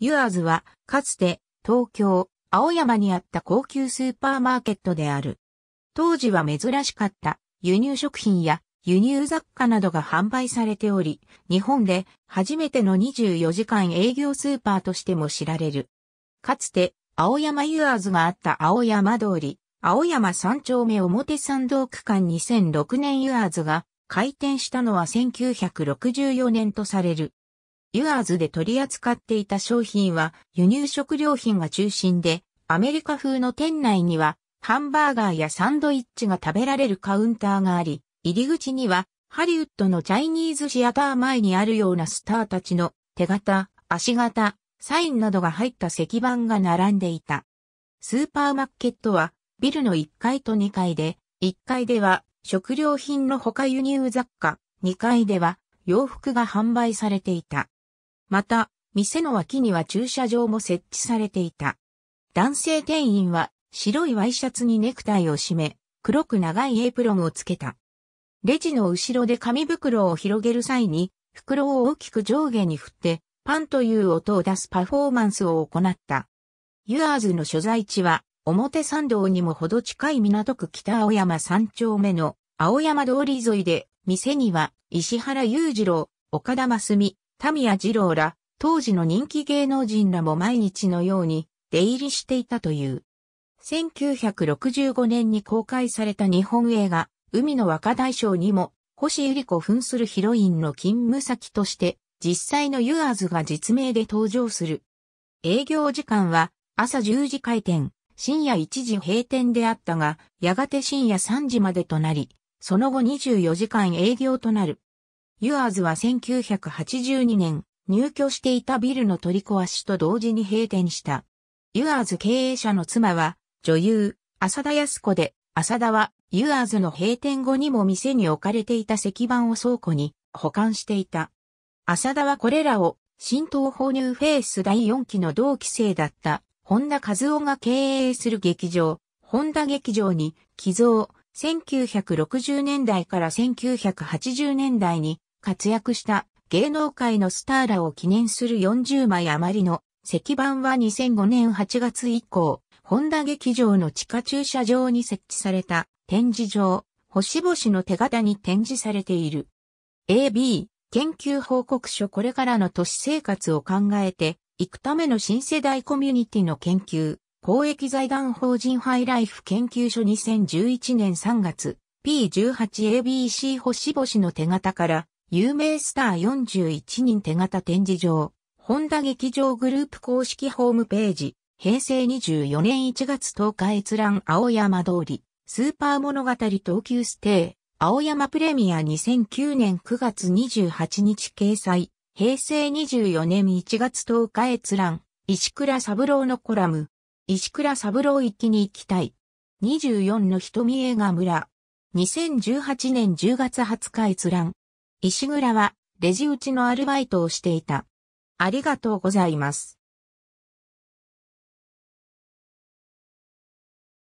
ユアーズは、かつて、東京、青山にあった高級スーパーマーケットである。当時は珍しかった輸入食品や輸入雑貨などが販売されており、日本で初めての24時間営業スーパーとしても知られる。かつて、青山ユアーズがあった青山通り、青山三丁目表参道区間2006年ユアーズが開店したのは1964年とされる。ユアーズで取り扱っていた商品は輸入食料品が中心で、アメリカ風の店内にはハンバーガーやサンドイッチが食べられるカウンターがあり、入り口にはハリウッドのチャイニーズシアター前にあるようなスターたちの手形、足形、サインなどが入った石板が並んでいた。スーパーマーケットはビルの1階と2階で、1階では食料品の他輸入雑貨、2階では洋服が販売されていた。また、店の脇には駐車場も設置されていた。男性店員は白いワイシャツにネクタイを締め、黒く長いエプロンをつけた。レジの後ろで紙袋を広げる際に、袋を大きく上下に振って、パンという音を出すパフォーマンスを行った。ユアーズの所在地は、表参道にもほど近い港区北青山3丁目の青山通り沿いで、店には石原裕次郎、岡田真澄、タミヤ二郎ら、当時の人気芸能人らも毎日のように出入りしていたという。1965年に公開された日本映画、海の若大将にも、星百合子扮するヒロインの勤務先として、実際のユアーズが実名で登場する。営業時間は朝10時開店、深夜1時閉店であったが、やがて深夜3時までとなり、その後24時間営業となる。ユアーズは1982年、入居していたビルの取り壊しと同時に閉店した。ユアーズ経営者の妻は、女優、浅田康子で、浅田は、ユアーズの閉店後にも店に置かれていた石板を倉庫に保管していた。浅田はこれらを、新東方ニューフェイス第4期の同期生だった、本田和夫が経営する劇場、本田劇場に寄贈、1960年代から1980年代に活躍した芸能界のスターらを記念する40枚余りの石板は2005年8月以降、本田劇場の地下駐車場に設置された展示場、星々の手形に展示されている。AB、研究報告書これからの都市生活を考えていくための新世代コミュニティの研究、公益財団法人ハイライフ研究所2011年3月、P18ABC 星々の手形から有名スター41人手形展示場、本田劇場グループ公式ホームページ、平成24年1月10日閲覧青山通り、スーパー物語東急ステイ、青山プレミア2009年9月28日掲載、平成24年1月10日閲覧、石倉三郎のコラム、石倉三郎行きに行きたい。24の瞳映画村。2018年10月20日閲覧。石倉はレジ打ちのアルバイトをしていた。ありがとうございます。